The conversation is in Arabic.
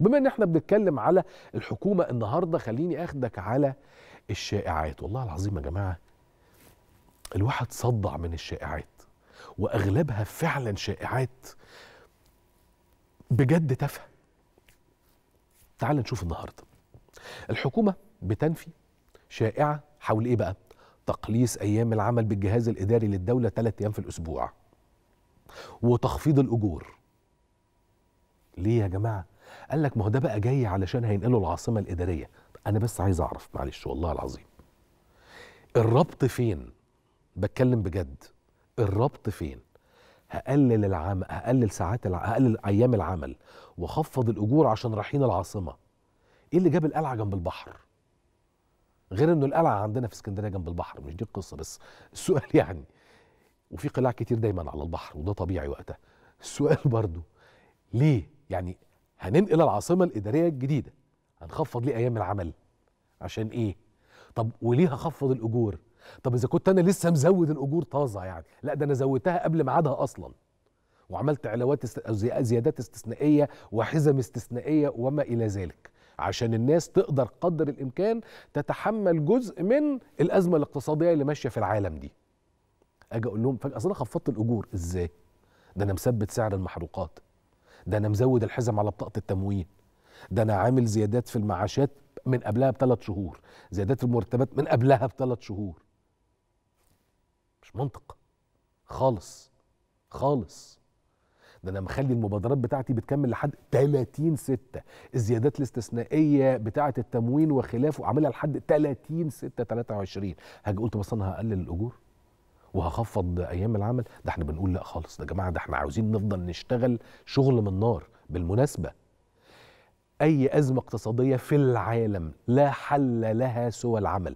بما ان احنا بنتكلم على الحكومه النهارده خليني اخدك على الشائعات والله العظيم يا جماعه الواحد صدع من الشائعات واغلبها فعلا شائعات بجد تافهه تعال نشوف النهارده الحكومه بتنفي شائعه حول ايه بقى تقليص ايام العمل بالجهاز الاداري للدوله ثلاث ايام في الاسبوع وتخفيض الاجور ليه يا جماعه قال لك ما هو ده بقى جاي علشان هينقلوا العاصمه الاداريه انا بس عايز اعرف معلش والله العظيم الربط فين بتكلم بجد الربط فين هقلل العمل هقلل ساعات الع... هقلل ايام العمل واخفض الاجور عشان رايحين العاصمه ايه اللي جاب القلعه جنب البحر غير انه القلعه عندنا في اسكندريه جنب البحر مش دي القصه بس السؤال يعني وفي قلاع كتير دايما على البحر وده طبيعي وقتها السؤال برضو ليه يعني هننقل العاصمه الاداريه الجديده هنخفض ليه ايام العمل عشان ايه طب وليه هخفض الاجور طب اذا كنت انا لسه مزود الاجور طازه يعني لا ده انا زودتها قبل ميعادها اصلا وعملت علاوات أو زيادات استثنائيه وحزم استثنائيه وما الى ذلك عشان الناس تقدر قدر الامكان تتحمل جزء من الازمه الاقتصاديه اللي ماشيه في العالم دي اجي اقول لهم فجاه اصل انا خفضت الاجور ازاي ده انا مثبت سعر المحروقات ده انا مزود الحزم على بطاقه التموين ده انا عامل زيادات في المعاشات من قبلها بثلاث شهور زيادات في المرتبات من قبلها بثلاث شهور مش منطق خالص خالص ده انا مخلي المبادرات بتاعتي بتكمل لحد 30 6 الزيادات الاستثنائيه بتاعه التموين وخلافه عاملها لحد 30 6 23 هاجي قلت بس انا هقلل الاجور وهخفض ايام العمل ده احنا بنقول لا خالص ده جماعه ده احنا عاوزين نفضل نشتغل شغل من نار بالمناسبه اي ازمه اقتصاديه في العالم لا حل لها سوى العمل